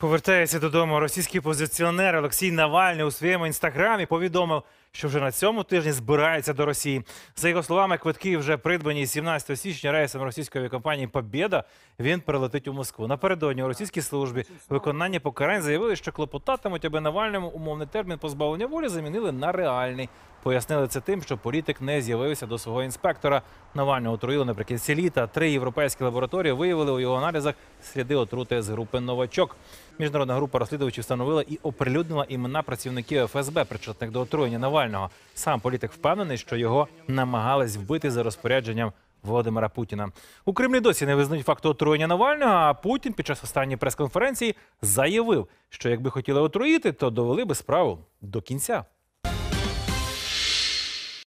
Повертається додому російський позиціонер Олексій Навальний у своєму інстаграмі. Повідомив, що вже на цьому тижні збирається до Росії. За його словами, квитки вже придбані 17 січня рейсом російської компанії Побєда. Він прилетить у Москву. Напередодні у російській службі виконання покарань заявили, що клопотатимуть, аби Навальному умовний термін позбавлення волі замінили на реальний. Пояснили це тим, що політик не з'явився до свого інспектора. Навального отруїли наприкінці літа. Три європейські лабораторії виявили у його аналізах сліди отрути з групи новачок. Міжнародна група розслідувачів встановила і оприлюднила імена працівників ФСБ, причетних до отруєння Навального. Сам політик впевнений, що його намагались вбити за розпорядженням. Володимира Путіна у Кремлі досі не визнають факту отруєння Навального. А Путін під час останньої прес-конференції заявив, що якби хотіли отруїти, то довели би справу до кінця.